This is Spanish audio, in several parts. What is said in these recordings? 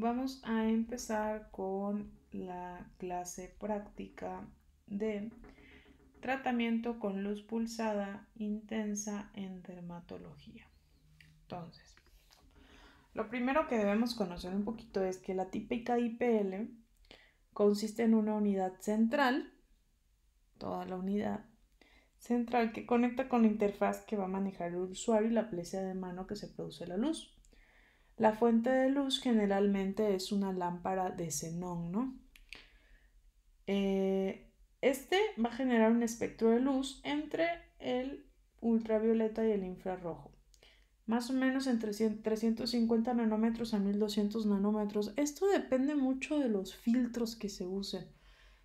Vamos a empezar con la clase práctica de tratamiento con luz pulsada intensa en dermatología. Entonces, lo primero que debemos conocer un poquito es que la típica IPL consiste en una unidad central, toda la unidad central que conecta con la interfaz que va a manejar el usuario y la plesia de mano que se produce la luz. La fuente de luz generalmente es una lámpara de xenón, ¿no? Eh, este va a generar un espectro de luz entre el ultravioleta y el infrarrojo. Más o menos entre 350 nanómetros a 1200 nanómetros. Esto depende mucho de los filtros que se usen.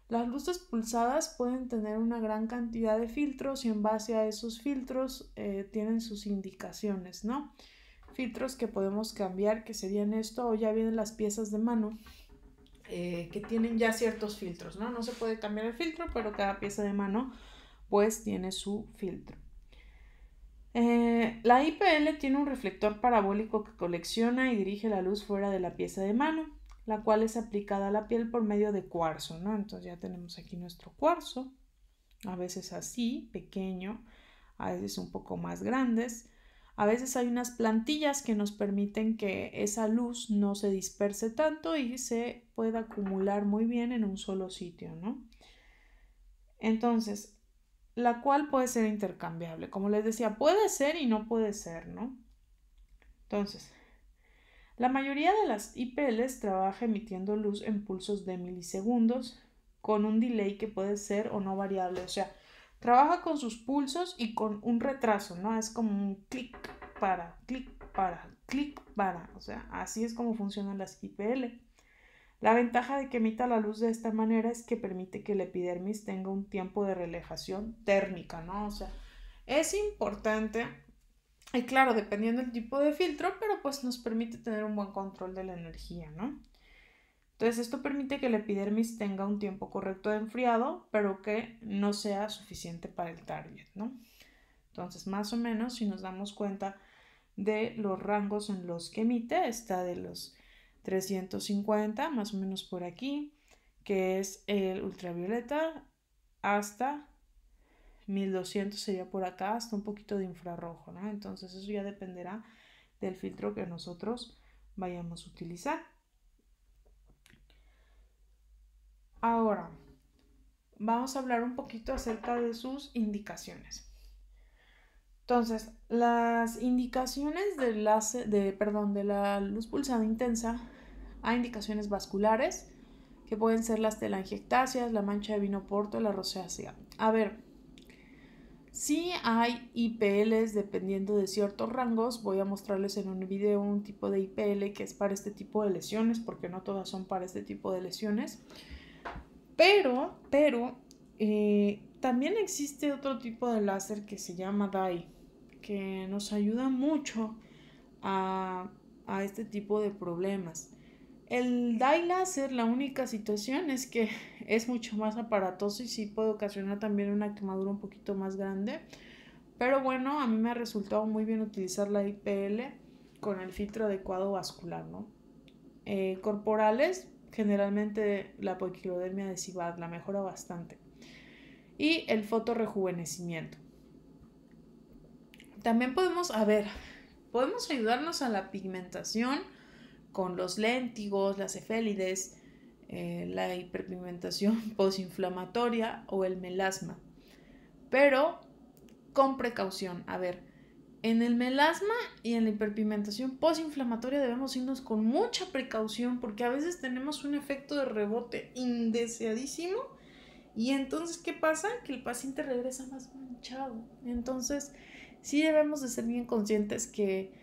Las luces pulsadas pueden tener una gran cantidad de filtros y en base a esos filtros eh, tienen sus indicaciones, ¿no? filtros que podemos cambiar, que serían esto, o ya vienen las piezas de mano eh, que tienen ya ciertos filtros, ¿no? No se puede cambiar el filtro, pero cada pieza de mano pues tiene su filtro. Eh, la IPL tiene un reflector parabólico que colecciona y dirige la luz fuera de la pieza de mano, la cual es aplicada a la piel por medio de cuarzo, ¿no? Entonces ya tenemos aquí nuestro cuarzo, a veces así, pequeño, a veces un poco más grandes. A veces hay unas plantillas que nos permiten que esa luz no se disperse tanto y se pueda acumular muy bien en un solo sitio, ¿no? Entonces, la cual puede ser intercambiable. Como les decía, puede ser y no puede ser, ¿no? Entonces, la mayoría de las IPLs trabaja emitiendo luz en pulsos de milisegundos con un delay que puede ser o no variable. O sea, Trabaja con sus pulsos y con un retraso, ¿no? Es como un clic para, clic para, clic para. O sea, así es como funcionan las IPL. La ventaja de que emita la luz de esta manera es que permite que el epidermis tenga un tiempo de relajación térmica, ¿no? O sea, es importante, y claro, dependiendo del tipo de filtro, pero pues nos permite tener un buen control de la energía, ¿no? Entonces esto permite que el epidermis tenga un tiempo correcto de enfriado, pero que no sea suficiente para el target, ¿no? Entonces más o menos si nos damos cuenta de los rangos en los que emite, está de los 350, más o menos por aquí, que es el ultravioleta, hasta 1200 sería por acá, hasta un poquito de infrarrojo, ¿no? Entonces eso ya dependerá del filtro que nosotros vayamos a utilizar. Ahora, vamos a hablar un poquito acerca de sus indicaciones. Entonces, las indicaciones de, la, de, perdón, de la luz pulsada intensa hay indicaciones vasculares, que pueden ser las telangiectasias, la mancha de vino porto, la rosácea. A ver, si hay IPLs dependiendo de ciertos rangos, voy a mostrarles en un video un tipo de IPL que es para este tipo de lesiones, porque no todas son para este tipo de lesiones. Pero, pero, eh, también existe otro tipo de láser que se llama DAI, que nos ayuda mucho a, este tipo de problemas. El DAI láser, la única situación es que es mucho más aparatoso y sí puede ocasionar también una quemadura un poquito más grande. Pero bueno, a mí me ha resultado muy bien utilizar la IPL con el filtro adecuado vascular, ¿no? Eh, corporales, generalmente la poiquilodermia de la mejora bastante. Y el fotorejuvenecimiento. También podemos, a ver, podemos ayudarnos a la pigmentación con los léntigos, las cefélides, eh, la hiperpigmentación posinflamatoria o el melasma. Pero con precaución, a ver, en el melasma y en la hiperpigmentación postinflamatoria debemos irnos con mucha precaución porque a veces tenemos un efecto de rebote indeseadísimo y entonces ¿qué pasa? Que el paciente regresa más manchado. Entonces sí debemos de ser bien conscientes que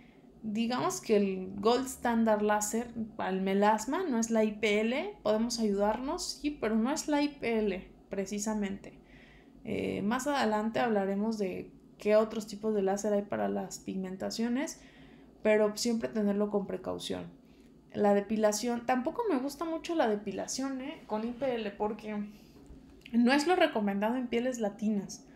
digamos que el gold standard láser al melasma no es la IPL, podemos ayudarnos, sí, pero no es la IPL precisamente. Eh, más adelante hablaremos de qué otros tipos de láser hay para las pigmentaciones, pero siempre tenerlo con precaución. La depilación, tampoco me gusta mucho la depilación ¿eh? con IPL porque no es lo recomendado en pieles latinas.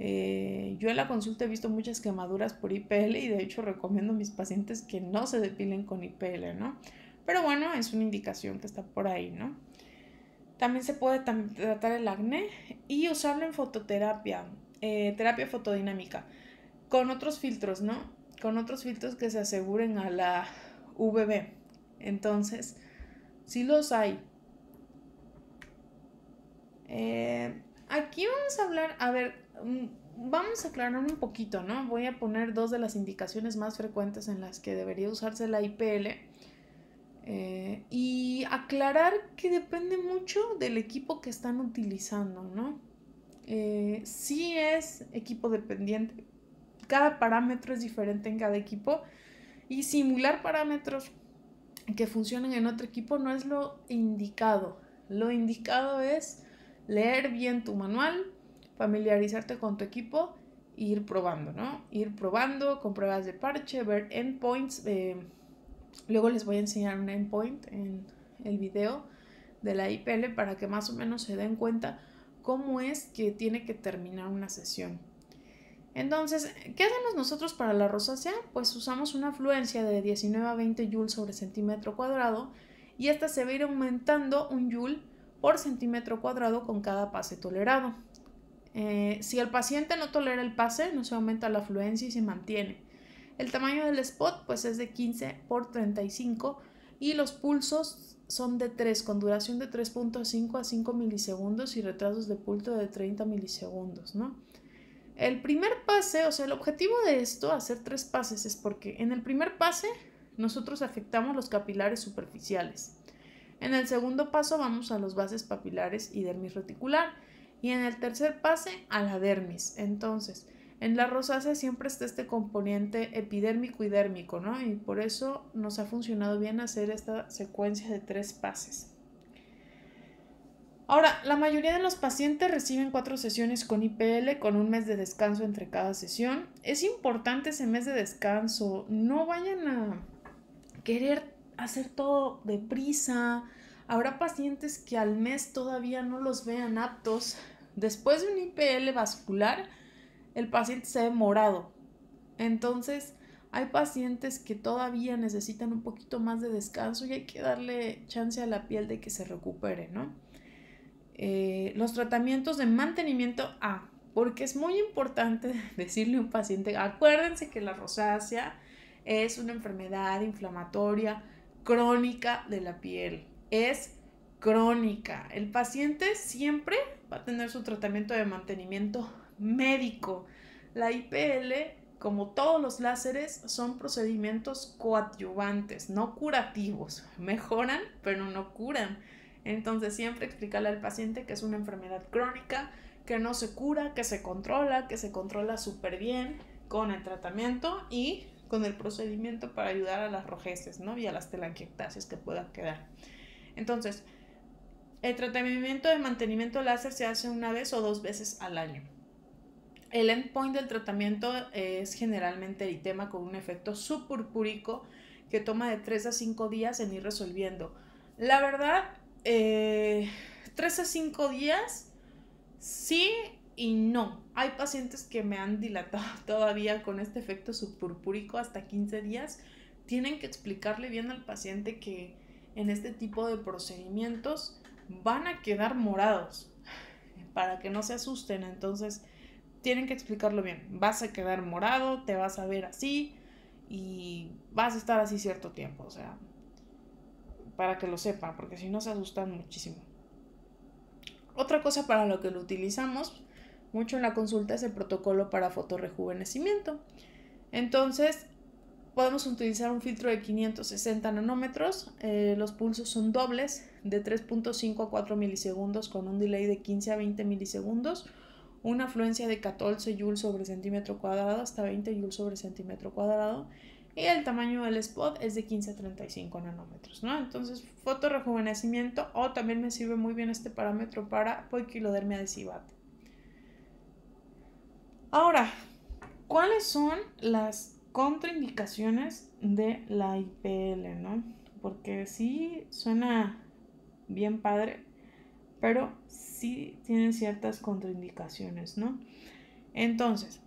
Eh, yo en la consulta he visto muchas quemaduras por IPL y de hecho recomiendo a mis pacientes que no se depilen con IPL, ¿no? Pero bueno, es una indicación que está por ahí, ¿no? También se puede tratar el acné y usarlo en fototerapia. Eh, terapia fotodinámica, con otros filtros, ¿no? Con otros filtros que se aseguren a la VB. Entonces, si los hay. Eh, aquí vamos a hablar, a ver, mm, vamos a aclarar un poquito, ¿no? Voy a poner dos de las indicaciones más frecuentes en las que debería usarse la IPL. Eh, y aclarar que depende mucho del equipo que están utilizando, ¿no? si eh, sí es equipo dependiente. Cada parámetro es diferente en cada equipo y simular parámetros que funcionen en otro equipo no es lo indicado. Lo indicado es leer bien tu manual, familiarizarte con tu equipo e ir probando, ¿no? Ir probando con pruebas de parche, ver endpoints. Eh, luego les voy a enseñar un endpoint en el video de la IPL para que más o menos se den cuenta cómo es que tiene que terminar una sesión. Entonces, ¿qué hacemos nosotros para la rosácea? Pues usamos una afluencia de 19 a 20 joules sobre centímetro cuadrado y esta se va a ir aumentando un joule por centímetro cuadrado con cada pase tolerado. Eh, si el paciente no tolera el pase, no se aumenta la fluencia y se mantiene. El tamaño del spot pues es de 15 por 35 y los pulsos son de 3, con duración de 3.5 a 5 milisegundos y retrasos de pulso de 30 milisegundos, ¿no? El primer pase, o sea, el objetivo de esto, hacer tres pases, es porque en el primer pase nosotros afectamos los capilares superficiales. En el segundo paso vamos a los bases papilares y dermis reticular. Y en el tercer pase a la dermis. Entonces, en la rosácea siempre está este componente epidérmico y dérmico, ¿no? Y por eso nos ha funcionado bien hacer esta secuencia de tres pases. Ahora, la mayoría de los pacientes reciben cuatro sesiones con IPL con un mes de descanso entre cada sesión. Es importante ese mes de descanso. No vayan a querer hacer todo deprisa. Habrá pacientes que al mes todavía no los vean aptos. Después de un IPL vascular, el paciente se ha morado. Entonces, hay pacientes que todavía necesitan un poquito más de descanso y hay que darle chance a la piel de que se recupere, ¿no? Eh, los tratamientos de mantenimiento A, porque es muy importante decirle a un paciente, acuérdense que la rosácea es una enfermedad inflamatoria crónica de la piel, es crónica. El paciente siempre va a tener su tratamiento de mantenimiento médico. La IPL, como todos los láseres, son procedimientos coadyuvantes, no curativos. Mejoran, pero no curan. Entonces siempre explicarle al paciente que es una enfermedad crónica, que no se cura, que se controla, que se controla súper bien con el tratamiento y con el procedimiento para ayudar a las rojeces ¿no? y a las telangiectasias que puedan quedar. Entonces, el tratamiento de mantenimiento láser se hace una vez o dos veces al año. El endpoint del tratamiento es generalmente eritema con un efecto subpurpúrico que toma de 3 a 5 días en ir resolviendo. La verdad, 3 eh, a 5 días sí y no. Hay pacientes que me han dilatado todavía con este efecto subpurpúrico hasta 15 días. Tienen que explicarle bien al paciente que en este tipo de procedimientos van a quedar morados para que no se asusten. Entonces, tienen que explicarlo bien. Vas a quedar morado, te vas a ver así y vas a estar así cierto tiempo, o sea, para que lo sepan, porque si no se asustan muchísimo. Otra cosa para lo que lo utilizamos mucho en la consulta es el protocolo para fotorrejuvenecimiento. Entonces, podemos utilizar un filtro de 560 nanómetros, eh, los pulsos son dobles de 3.5 a 4 milisegundos con un delay de 15 a 20 milisegundos una afluencia de 14 joules sobre centímetro cuadrado hasta 20 joules sobre centímetro cuadrado y el tamaño del spot es de 15 a 35 nanómetros, ¿no? Entonces, fotorejuvenecimiento o también me sirve muy bien este parámetro para poikilodermia de cibate. Ahora, ¿cuáles son las contraindicaciones de la IPL, no? Porque sí suena bien padre, pero sí tienen ciertas contraindicaciones, ¿no? Entonces,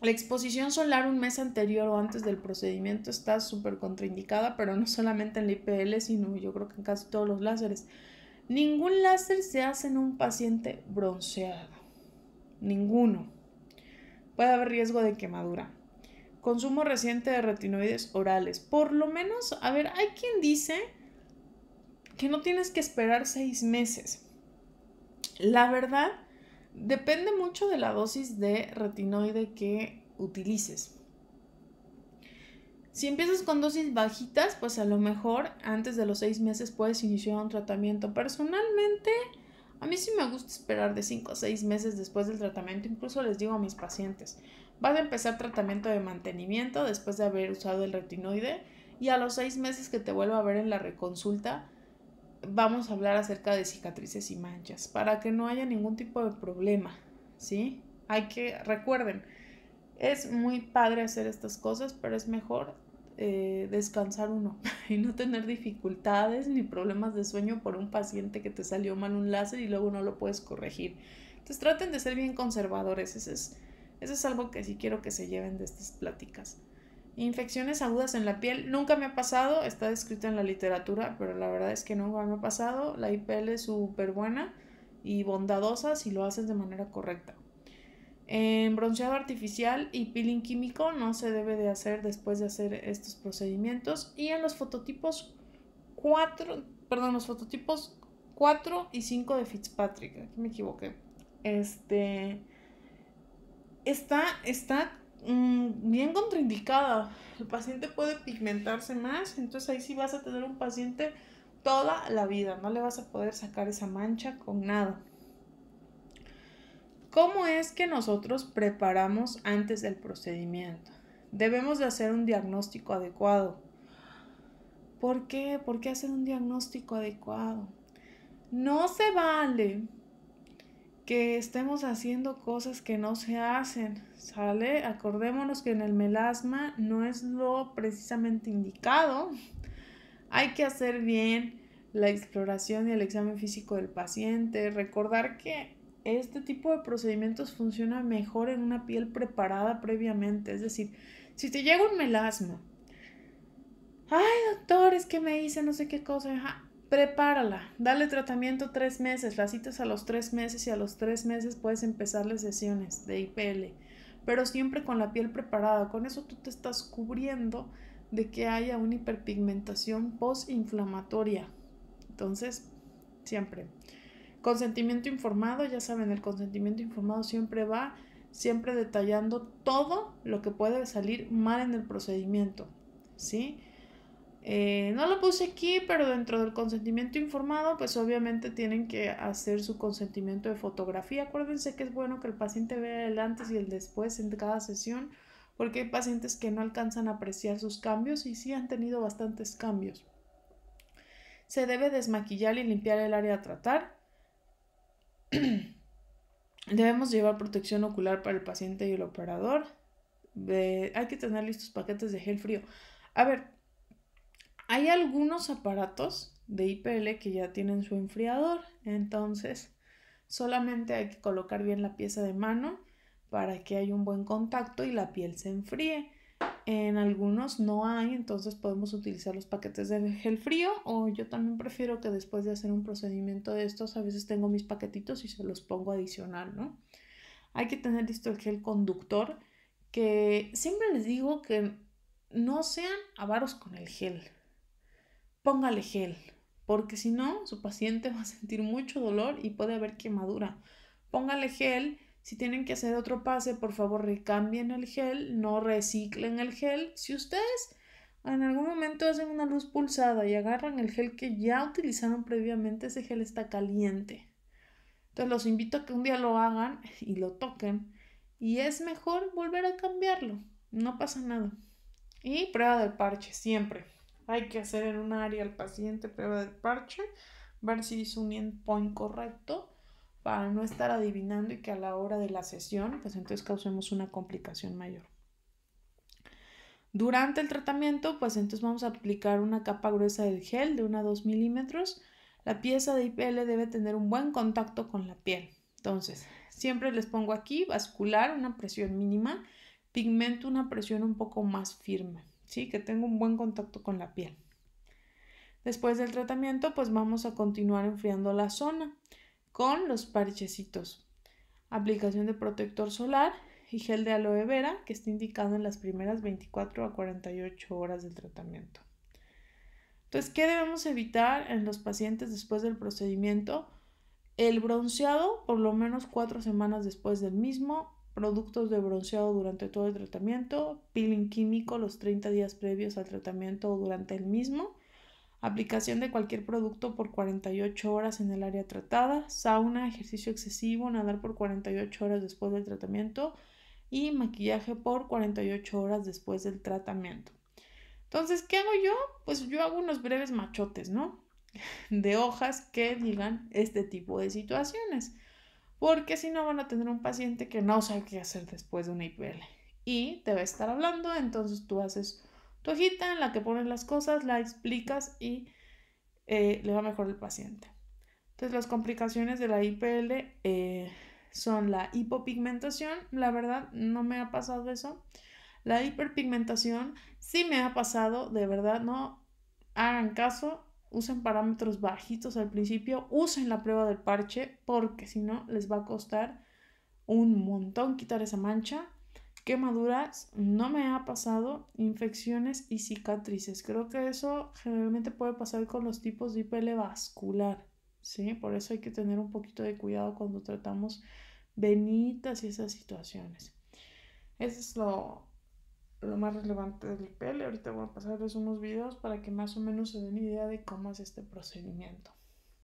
la exposición solar un mes anterior o antes del procedimiento está súper contraindicada, pero no solamente en la IPL, sino yo creo que en casi todos los láseres. Ningún láser se hace en un paciente bronceado. Ninguno. Puede haber riesgo de quemadura. Consumo reciente de retinoides orales. Por lo menos, a ver, hay quien dice que no tienes que esperar seis meses. La verdad, depende mucho de la dosis de retinoide que utilices. Si empiezas con dosis bajitas, pues a lo mejor antes de los seis meses puedes iniciar un tratamiento. Personalmente, a mí sí me gusta esperar de cinco a seis meses después del tratamiento, incluso les digo a mis pacientes, vas a empezar tratamiento de mantenimiento después de haber usado el retinoide y a los seis meses que te vuelva a ver en la reconsulta, vamos a hablar acerca de cicatrices y manchas para que no haya ningún tipo de problema, ¿sí? Hay que, recuerden, es muy padre hacer estas cosas, pero es mejor eh, descansar uno y no tener dificultades ni problemas de sueño por un paciente que te salió mal un láser y luego no lo puedes corregir. Entonces traten de ser bien conservadores, es, eso es algo que sí quiero que se lleven de estas pláticas. Infecciones agudas en la piel. Nunca me ha pasado, está descrito en la literatura, pero la verdad es que nunca me ha pasado. La IPL es súper buena y bondadosa si lo haces de manera correcta. En bronceado artificial y peeling químico no se debe de hacer después de hacer estos procedimientos. Y en los fototipos 4, perdón, los fototipos 4 y 5 de Fitzpatrick, aquí me equivoqué. Este está, está Mm, bien contraindicada. El paciente puede pigmentarse más, entonces ahí sí vas a tener un paciente toda la vida, no le vas a poder sacar esa mancha con nada. ¿Cómo es que nosotros preparamos antes del procedimiento? Debemos de hacer un diagnóstico adecuado. ¿Por qué? ¿Por qué hacer un diagnóstico adecuado? No se vale que estemos haciendo cosas que no se hacen, ¿sale? Acordémonos que en el melasma no es lo precisamente indicado. Hay que hacer bien la exploración y el examen físico del paciente, recordar que este tipo de procedimientos funciona mejor en una piel preparada previamente, es decir, si te llega un melasma, ay doctor, es que me hice no sé qué cosa, prepárala, dale tratamiento tres meses, las citas a los tres meses y a los tres meses puedes empezar las sesiones de IPL, pero siempre con la piel preparada, con eso tú te estás cubriendo de que haya una hiperpigmentación postinflamatoria. Entonces, siempre. Consentimiento informado, ya saben, el consentimiento informado siempre va, siempre detallando todo lo que puede salir mal en el procedimiento, ¿sí? Eh, no lo puse aquí, pero dentro del consentimiento informado, pues obviamente tienen que hacer su consentimiento de fotografía. Acuérdense que es bueno que el paciente vea el antes y el después en cada sesión, porque hay pacientes que no alcanzan a apreciar sus cambios y sí han tenido bastantes cambios. Se debe desmaquillar y limpiar el área a tratar. Debemos llevar protección ocular para el paciente y el operador. hay que tener listos paquetes de gel frío. A ver, hay algunos aparatos de IPL que ya tienen su enfriador, entonces solamente hay que colocar bien la pieza de mano para que haya un buen contacto y la piel se enfríe. En algunos no hay, entonces podemos utilizar los paquetes de gel frío o yo también prefiero que después de hacer un procedimiento de estos, a veces tengo mis paquetitos y se los pongo adicional, ¿no? Hay que tener listo el gel conductor, que siempre les digo que no sean avaros con el gel póngale gel, porque si no, su paciente va a sentir mucho dolor y puede haber quemadura. Póngale gel. Si tienen que hacer otro pase, por favor recambien el gel, no reciclen el gel. Si ustedes en algún momento hacen una luz pulsada y agarran el gel que ya utilizaron previamente, ese gel está caliente. Entonces los invito a que un día lo hagan y lo toquen. Y es mejor volver a cambiarlo. No pasa nada. Y prueba del parche, siempre. Hay que hacer en un área al paciente prueba de parche, ver si es un endpoint correcto para no estar adivinando y que a la hora de la sesión, pues entonces causemos una complicación mayor. Durante el tratamiento, pues entonces vamos a aplicar una capa gruesa del gel de 1 a 2 milímetros. La pieza de IPL debe tener un buen contacto con la piel. Entonces, siempre les pongo aquí vascular, una presión mínima, pigmento, una presión un poco más firme. ¿sí? Que tenga un buen contacto con la piel. Después del tratamiento, pues vamos a continuar enfriando la zona con los parchecitos. Aplicación de protector solar y gel de aloe vera que está indicado en las primeras 24 a 48 horas del tratamiento. Entonces, ¿qué debemos evitar en los pacientes después del procedimiento? El bronceado por lo menos cuatro semanas después del mismo productos de bronceado durante todo el tratamiento, peeling químico los 30 días previos al tratamiento o durante el mismo, aplicación de cualquier producto por 48 horas en el área tratada, sauna, ejercicio excesivo, nadar por 48 horas después del tratamiento y maquillaje por 48 horas después del tratamiento. Entonces, ¿qué hago yo? Pues yo hago unos breves machotes, ¿no? De hojas que digan este tipo de situaciones porque si no van a tener un paciente que no sabe qué hacer después de una IPL y te va a estar hablando, entonces tú haces tu hojita en la que pones las cosas, la explicas y eh, le va mejor el paciente. Entonces las complicaciones de la IPL eh, son la hipopigmentación, la verdad no me ha pasado eso. La hiperpigmentación sí me ha pasado, de verdad no hagan caso, usen parámetros bajitos al principio, usen la prueba del parche porque si no les va a costar un montón quitar esa mancha. Quemaduras, no me ha pasado, infecciones y cicatrices. Creo que eso generalmente puede pasar con los tipos de IPL vascular, ¿sí? Por eso hay que tener un poquito de cuidado cuando tratamos venitas y esas situaciones. Eso es lo, lo más relevante del IPL. Ahorita voy a pasarles unos videos para que más o menos se den idea de cómo es este procedimiento.